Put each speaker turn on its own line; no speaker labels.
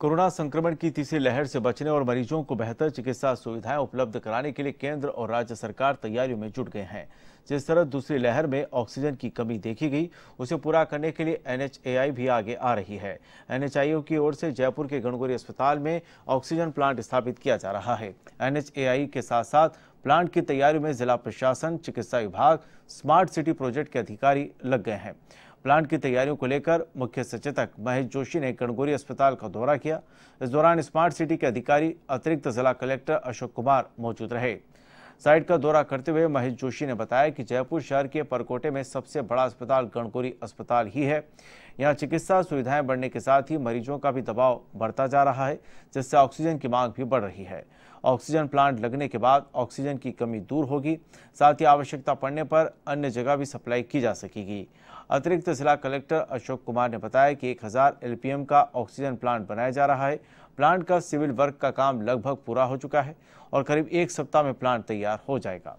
corona संक्रमण की तीसरी लहर से बचने और मरीजों को बेहतर चिकित्सा सुविधाएं उपलब्ध कराने के लिए केंद्र और राज्य सरकार तैयारियों में जुट गए हैं जिस तरह दूसरी लहर में ऑक्सीजन की कमी देखी गई उसे पूरा करने के लिए एन भी आगे आ रही है एन की ओर से जयपुर के गणगोरी अस्पताल में ऑक्सीजन प्लांट स्थापित किया जा रहा है एन के साथ साथ प्लांट की तैयारी में जिला प्रशासन चिकित्सा विभाग स्मार्ट सिटी प्रोजेक्ट के अधिकारी लग गए हैं प्लांट की तैयारियों को लेकर मुख्य सचेतक महेश जोशी ने कणगोरी अस्पताल का दौरा किया इस दौरान स्मार्ट सिटी के अधिकारी अतिरिक्त जिला कलेक्टर अशोक कुमार मौजूद रहे साइट का दौरा करते हुए महेश जोशी ने बताया कि जयपुर शहर के परकोटे में सबसे बड़ा अस्पताल गणगोरी अस्पताल ही है यहाँ चिकित्सा सुविधाएं बढ़ने के साथ ही मरीजों का भी दबाव बढ़ता जा रहा है जिससे ऑक्सीजन की मांग भी बढ़ रही है ऑक्सीजन प्लांट लगने के बाद ऑक्सीजन की कमी दूर होगी साथ ही आवश्यकता पड़ने पर अन्य जगह भी सप्लाई की जा सकेगी अतिरिक्त जिला कलेक्टर अशोक कुमार ने बताया कि 1000 एलपीएम का ऑक्सीजन प्लांट बनाया जा रहा है प्लांट का सिविल वर्क का काम लगभग पूरा हो चुका है और करीब एक सप्ताह में प्लांट तैयार हो जाएगा